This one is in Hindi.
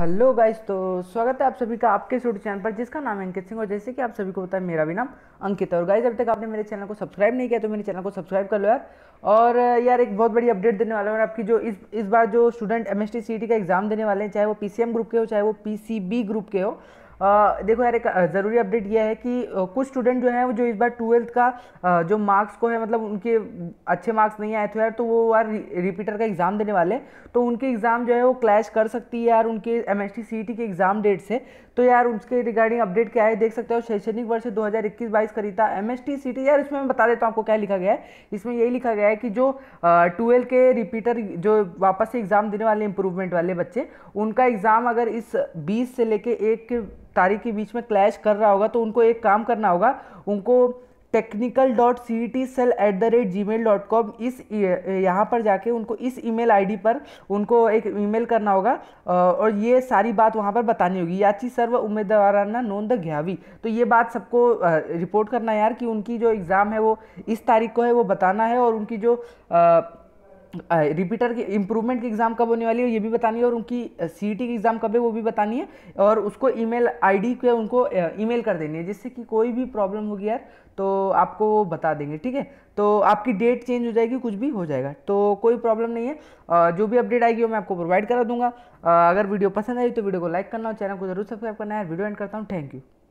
हेलो गाइस तो स्वागत है आप सभी का आपके यूट्यूब चैनल पर जिसका नाम है अंकित सिंह और जैसे कि आप सभी को पता है मेरा भी नाम अंकित है और गाइस अभी तक आपने मेरे चैनल को सब्सक्राइब नहीं किया तो मेरे चैनल को सब्सक्राइब कर लो यार और यार एक बहुत बड़ी अपडेट देने वाला हूँ आपकी जो इस इस बार जो स्टूडेंट एम एस e का एग्ज़ाम देने वाले हैं चाहे वो पी ग्रुप के हो चाहे वो पी ग्रुप के हो देखो यार एक ज़रूरी अपडेट यह है कि कुछ स्टूडेंट जो हैं वो जो इस बार ट्वेल्थ का जो मार्क्स को है मतलब उनके अच्छे मार्क्स नहीं आए थे यार तो वो यार रिपीटर का एग्ज़ाम देने वाले तो उनके एग्ज़ाम जो है वो क्लैश कर सकती है यार उनके एम एस e के एग्ज़ाम डेट से तो यार उसके रिगार्डिंग अपडेट क्या है देख सकते हो शैक्षणिक वर्ष दो हज़ार इक्कीस बाईस करीता एम एस e यार इसमें मैं बता देता हूँ आपको क्या लिखा गया है इसमें यही लिखा गया है कि जो ट्वेल्व के रिपीटर जो वापस से एग्ज़ाम देने वाले इम्प्रूवमेंट वाले बच्चे उनका एग्ज़ाम अगर इस बीस से लेके एक के तारीख के बीच में क्लैश कर रहा होगा तो उनको एक काम करना होगा उनको technical dot C T cell at the rate Gmail dot com इस यहाँ पर जाके उनको इस ईमेल आईडी पर उनको एक ईमेल करना होगा और ये सारी बात वहाँ पर बतानी होगी याची सर्व उम्मीदवाराना नोन द घ्यावी तो ये बात सबको रिपोर्ट करना यार कि उनकी जो एग्ज़ाम है वो इस तारीख को है वो बताना है और उनकी जो आ, रिपीटर की इम्प्रूवमेंट की एग्ज़ाम कब होने वाली है ये भी बतानी है और उनकी सी e की एग्ज़ाम कब है वो भी बतानी है और उसको ईमेल आईडी आई उनको ईमेल कर देनी है जिससे कि कोई भी प्रॉब्लम होगी यार तो आपको बता देंगे ठीक है तो आपकी डेट चेंज हो जाएगी कुछ भी हो जाएगा तो कोई प्रॉब्लम नहीं है जो भी अपडेट आएगी वो मैं आपको प्रोवाइड करा दूंगा अगर वीडियो पसंद आई तो वीडियो को लाइक करना और चैनल को जरूर सब्सक्राइब करना है वीडियो एंड करता हूँ थैंक यू